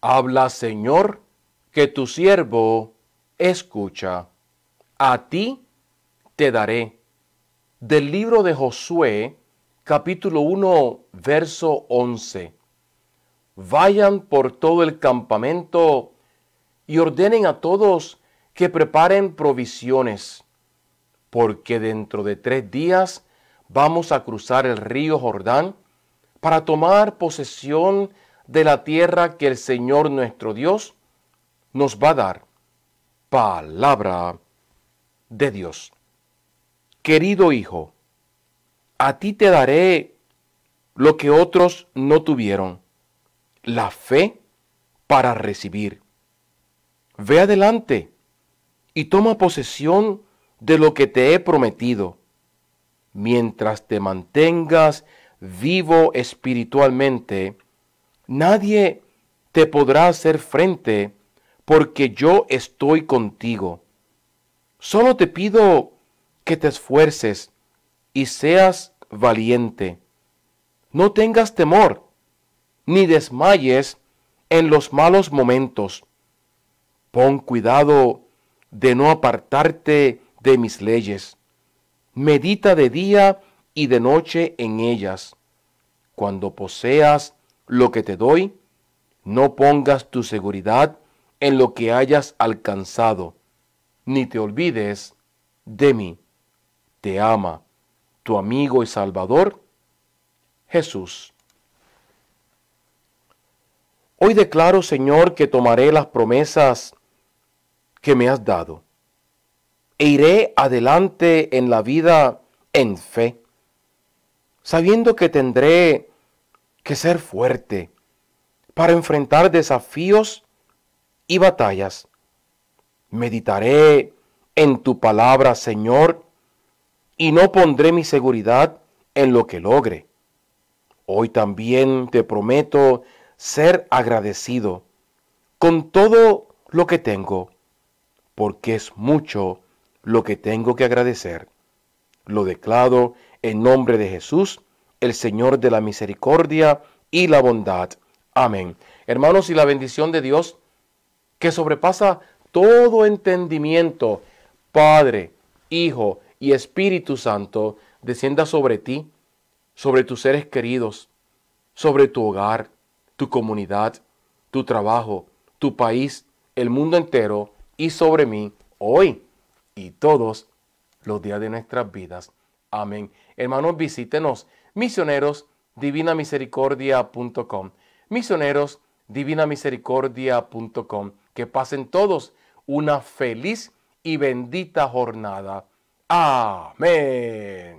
Habla, Señor, que tu siervo escucha. A ti te daré. Del libro de Josué, capítulo 1, verso 11. Vayan por todo el campamento y ordenen a todos que preparen provisiones, porque dentro de tres días vamos a cruzar el río Jordán para tomar posesión de de la tierra que el Señor nuestro Dios nos va a dar. Palabra de Dios. Querido hijo, a ti te daré lo que otros no tuvieron, la fe para recibir. Ve adelante y toma posesión de lo que te he prometido, mientras te mantengas vivo espiritualmente Nadie te podrá hacer frente porque yo estoy contigo. Solo te pido que te esfuerces y seas valiente. No tengas temor, ni desmayes en los malos momentos. Pon cuidado de no apartarte de mis leyes. Medita de día y de noche en ellas. Cuando poseas lo que te doy, no pongas tu seguridad en lo que hayas alcanzado, ni te olvides de mí. Te ama tu amigo y salvador, Jesús. Hoy declaro, Señor, que tomaré las promesas que me has dado e iré adelante en la vida en fe, sabiendo que tendré que ser fuerte para enfrentar desafíos y batallas. Meditaré en tu palabra, Señor, y no pondré mi seguridad en lo que logre. Hoy también te prometo ser agradecido con todo lo que tengo, porque es mucho lo que tengo que agradecer. Lo declaro en nombre de Jesús el Señor de la misericordia y la bondad. Amén. Hermanos, y la bendición de Dios, que sobrepasa todo entendimiento, Padre, Hijo y Espíritu Santo, descienda sobre ti, sobre tus seres queridos, sobre tu hogar, tu comunidad, tu trabajo, tu país, el mundo entero y sobre mí hoy y todos los días de nuestras vidas. Amén. Hermanos, visítenos. Misioneros divinamisericordia.com. Misioneros divinamisericordia.com. Que pasen todos una feliz y bendita jornada. Amén.